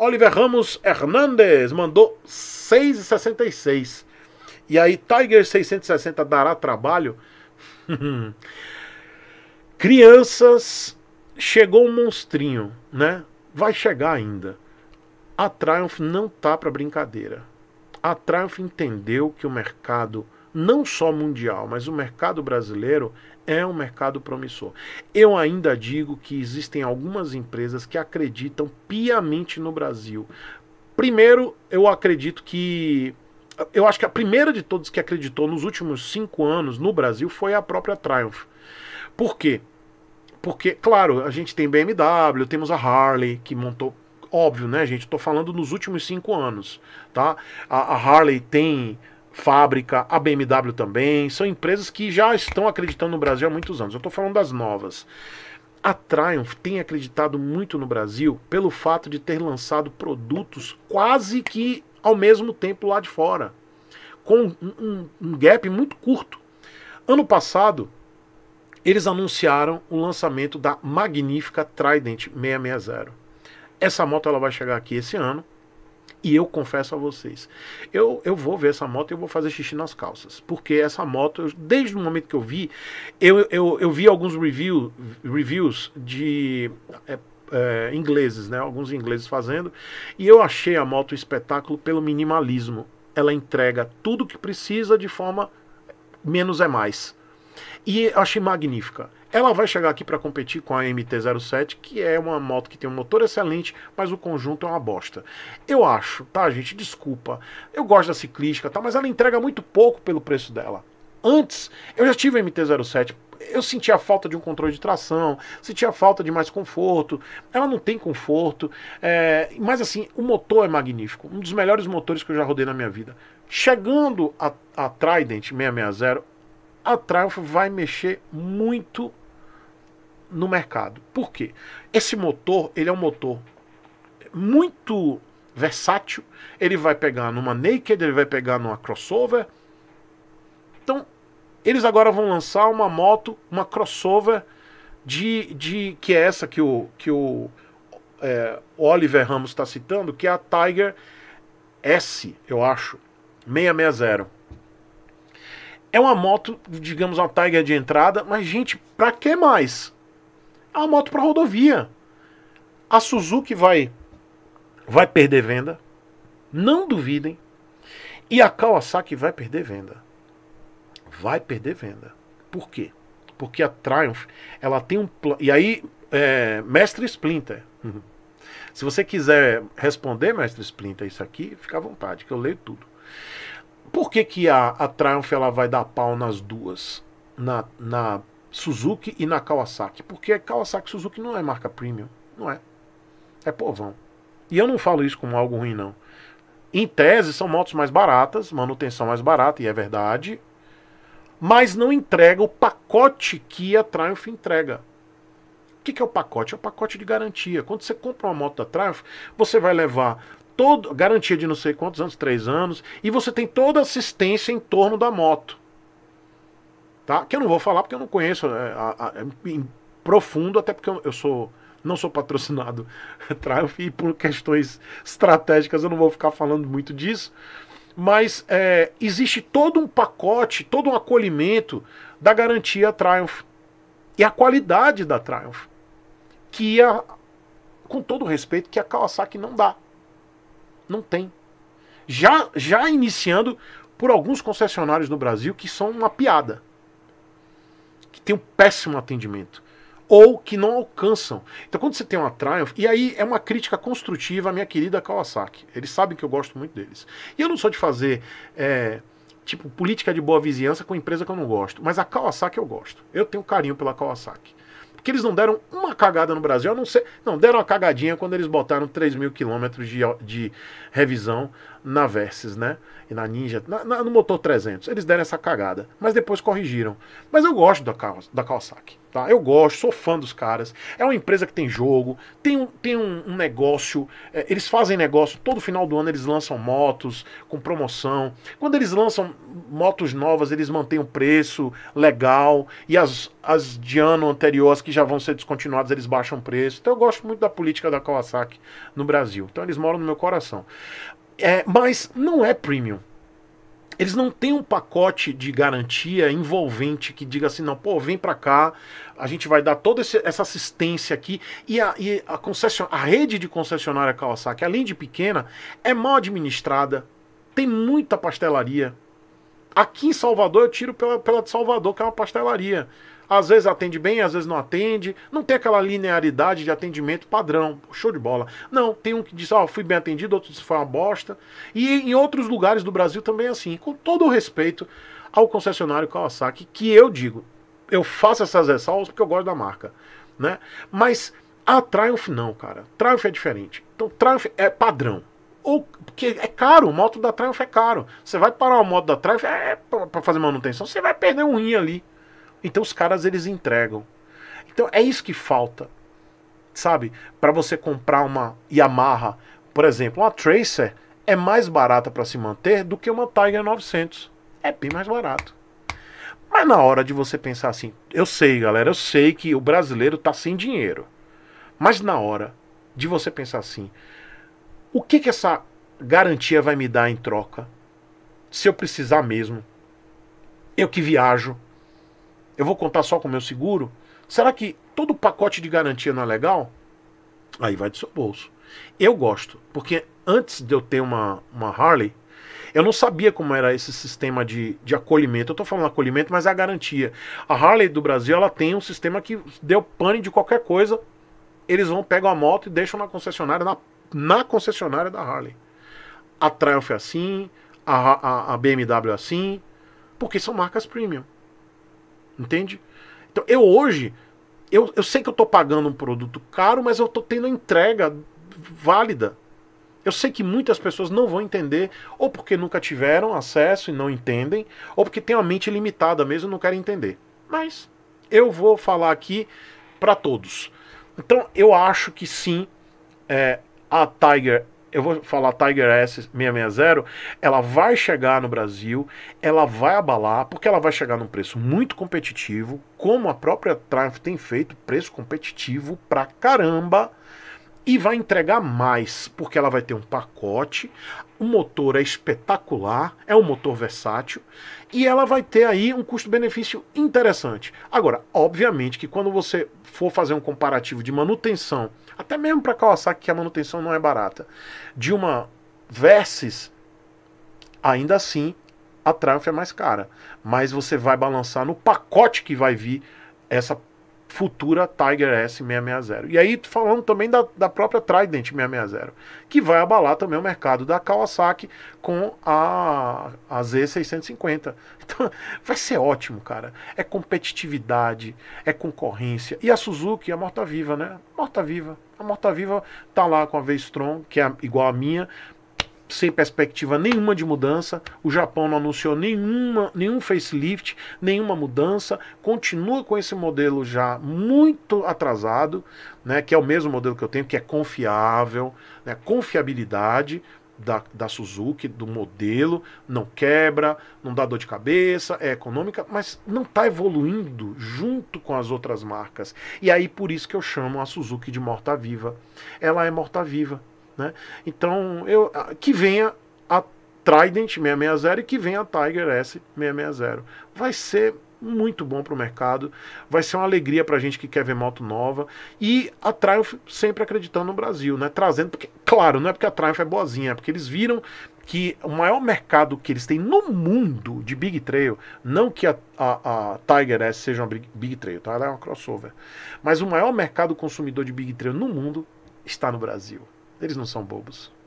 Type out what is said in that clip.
Oliver Ramos Hernandes mandou 6,66. E aí, Tiger 660 dará trabalho? Crianças, chegou um monstrinho, né? Vai chegar ainda. A Triumph não tá para brincadeira. A Triumph entendeu que o mercado não só mundial, mas o mercado brasileiro é um mercado promissor. Eu ainda digo que existem algumas empresas que acreditam piamente no Brasil. Primeiro, eu acredito que eu acho que a primeira de todos que acreditou nos últimos cinco anos no Brasil foi a própria Triumph. Por quê? Porque, claro, a gente tem BMW, temos a Harley, que montou. Óbvio, né, gente? Estou falando nos últimos cinco anos, tá? A, a Harley tem Fábrica, a BMW também, são empresas que já estão acreditando no Brasil há muitos anos. Eu estou falando das novas. A Triumph tem acreditado muito no Brasil pelo fato de ter lançado produtos quase que ao mesmo tempo lá de fora, com um, um gap muito curto. Ano passado, eles anunciaram o lançamento da magnífica Trident 660. Essa moto ela vai chegar aqui esse ano, e eu confesso a vocês, eu, eu vou ver essa moto e eu vou fazer xixi nas calças. Porque essa moto, desde o momento que eu vi, eu, eu, eu vi alguns review, reviews de é, é, ingleses, né? Alguns ingleses fazendo. E eu achei a moto um espetáculo pelo minimalismo. Ela entrega tudo que precisa de forma menos é mais. E eu achei magnífica. Ela vai chegar aqui para competir com a MT-07, que é uma moto que tem um motor excelente, mas o conjunto é uma bosta. Eu acho, tá, gente? Desculpa. Eu gosto da ciclística, tá? Mas ela entrega muito pouco pelo preço dela. Antes, eu já tive a MT-07. Eu sentia a falta de um controle de tração, sentia a falta de mais conforto. Ela não tem conforto, é... mas assim, o motor é magnífico. Um dos melhores motores que eu já rodei na minha vida. Chegando a, a Trident 660, a Triumph vai mexer muito no mercado. Por quê? Esse motor, ele é um motor muito versátil. Ele vai pegar numa naked, ele vai pegar numa crossover. Então, eles agora vão lançar uma moto, uma crossover de, de que é essa que o que o é, Oliver Ramos está citando, que é a Tiger S, eu acho, 660. É uma moto, digamos, uma Tiger de entrada, mas gente, pra que mais? É uma moto para rodovia. A Suzuki vai vai perder venda, não duvidem. E a Kawasaki vai perder venda. Vai perder venda. Por quê? Porque a Triumph, ela tem um plano. e aí é, mestre Splinter. Uhum. Se você quiser responder, mestre Splinter, isso aqui, fica à vontade, que eu leio tudo. Por que, que a, a Triumph ela vai dar pau nas duas? Na, na Suzuki e na Kawasaki? Porque a Kawasaki Suzuki não é marca premium. Não é. É povão. E eu não falo isso como algo ruim, não. Em tese, são motos mais baratas, manutenção mais barata, e é verdade. Mas não entrega o pacote que a Triumph entrega. O que, que é o pacote? É o pacote de garantia. Quando você compra uma moto da Triumph, você vai levar todo garantia de não sei quantos anos, três anos, e você tem toda assistência em torno da moto. Tá? Que eu não vou falar porque eu não conheço é, é profundo, até porque eu, eu sou não sou patrocinado Triumph e por questões estratégicas eu não vou ficar falando muito disso. Mas é, existe todo um pacote, todo um acolhimento da garantia Triumph e a qualidade da Triumph, que a, com todo respeito, que a Kawasaki não dá. Não tem. Já, já iniciando por alguns concessionários no Brasil que são uma piada. Que tem um péssimo atendimento. Ou que não alcançam. Então quando você tem uma Triumph, e aí é uma crítica construtiva à minha querida Kawasaki. Eles sabem que eu gosto muito deles. E eu não sou de fazer. É, tipo, política de boa vizinhança com empresa que eu não gosto. Mas a Kawasaki eu gosto. Eu tenho carinho pela Kawasaki. Porque eles não deram uma cagada no Brasil, a não ser. Não, deram uma cagadinha quando eles botaram 3 mil quilômetros de, de revisão na Versys, né? E na Ninja, na, na, no motor 300. Eles deram essa cagada, mas depois corrigiram. Mas eu gosto da, da Kawasaki, tá? Eu gosto, sou fã dos caras. É uma empresa que tem jogo, tem um, tem um, um negócio. É, eles fazem negócio, todo final do ano eles lançam motos com promoção. Quando eles lançam motos novas, eles mantêm o um preço legal. E as, as de ano anterior, as que já vão ser descontinuadas, eles baixam o preço. Então eu gosto muito da política da Kawasaki no Brasil. Então eles moram no meu coração. É, mas não é premium. Eles não têm um pacote de garantia envolvente que diga assim, não, pô, vem para cá, a gente vai dar toda esse, essa assistência aqui. E a, e a, concession, a rede de concessionária Kawasaki, além de pequena, é mal administrada, tem muita pastelaria, Aqui em Salvador eu tiro pela, pela de Salvador, que é uma pastelaria. Às vezes atende bem, às vezes não atende. Não tem aquela linearidade de atendimento padrão. Show de bola. Não, tem um que diz, ó, oh, ah, fui bem atendido, outro diz, foi uma bosta. E em outros lugares do Brasil também é assim. Com todo o respeito ao concessionário Kawasaki, que eu digo, eu faço essas ressalvas porque eu gosto da marca, né? Mas a Triumph não, cara. Triumph é diferente. Então Triumph é padrão. Ou, porque é caro, moto da Triumph é caro. Você vai parar uma moto da Triumph é, é para fazer manutenção, você vai perder um rim ali. Então os caras eles entregam. Então é isso que falta. Sabe? Para você comprar uma Yamaha, por exemplo, uma Tracer é mais barata para se manter do que uma Tiger 900. É bem mais barato. Mas na hora de você pensar assim, eu sei, galera, eu sei que o brasileiro tá sem dinheiro. Mas na hora de você pensar assim, o que, que essa garantia vai me dar em troca? Se eu precisar mesmo, eu que viajo, eu vou contar só com o meu seguro? Será que todo o pacote de garantia não é legal? Aí vai do seu bolso. Eu gosto, porque antes de eu ter uma, uma Harley, eu não sabia como era esse sistema de, de acolhimento. Eu estou falando acolhimento, mas é a garantia. A Harley do Brasil, ela tem um sistema que deu pane de qualquer coisa. Eles vão, pegam a moto e deixam na concessionária na na concessionária da Harley. A Triumph é assim, a, a, a BMW é assim, porque são marcas premium. Entende? Então eu hoje, eu, eu sei que eu estou pagando um produto caro, mas eu estou tendo entrega válida. Eu sei que muitas pessoas não vão entender, ou porque nunca tiveram acesso e não entendem, ou porque tem uma mente limitada mesmo e não querem entender. Mas eu vou falar aqui para todos. Então eu acho que sim, é, a Tiger eu vou falar Tiger S660, ela vai chegar no Brasil, ela vai abalar, porque ela vai chegar num preço muito competitivo, como a própria Triumph tem feito, preço competitivo pra caramba e vai entregar mais, porque ela vai ter um pacote, o motor é espetacular, é um motor versátil e ela vai ter aí um custo-benefício interessante. Agora, obviamente que quando você for fazer um comparativo de manutenção, até mesmo para Kawasaki que a manutenção não é barata, de uma Versys, ainda assim a Triumph é mais cara, mas você vai balançar no pacote que vai vir essa futura Tiger S660. E aí falando também da, da própria Trident 660, que vai abalar também o mercado da Kawasaki com a, a Z650. Então vai ser ótimo, cara. É competitividade, é concorrência. E a Suzuki é morta-viva, né? Morta-viva. A morta-viva tá lá com a V-Strom, que é igual a minha, sem perspectiva nenhuma de mudança. O Japão não anunciou nenhuma, nenhum facelift, nenhuma mudança. Continua com esse modelo já muito atrasado, né, que é o mesmo modelo que eu tenho, que é confiável, né, confiabilidade. Da, da Suzuki, do modelo, não quebra, não dá dor de cabeça, é econômica, mas não está evoluindo junto com as outras marcas. E aí por isso que eu chamo a Suzuki de morta-viva. Ela é morta-viva, né? Então, eu, que venha a Trident 660 e que venha a Tiger S660. Vai ser muito bom para o mercado, vai ser uma alegria para a gente que quer ver moto nova e a Triumph sempre acreditando no Brasil, né? Trazendo, porque, claro, não é porque a Triumph é boazinha, é porque eles viram que o maior mercado que eles têm no mundo de Big Trail, não que a, a, a Tiger S seja uma Big, big Trail, tá? Ela é uma crossover, mas o maior mercado consumidor de Big Trail no mundo está no Brasil. Eles não são bobos.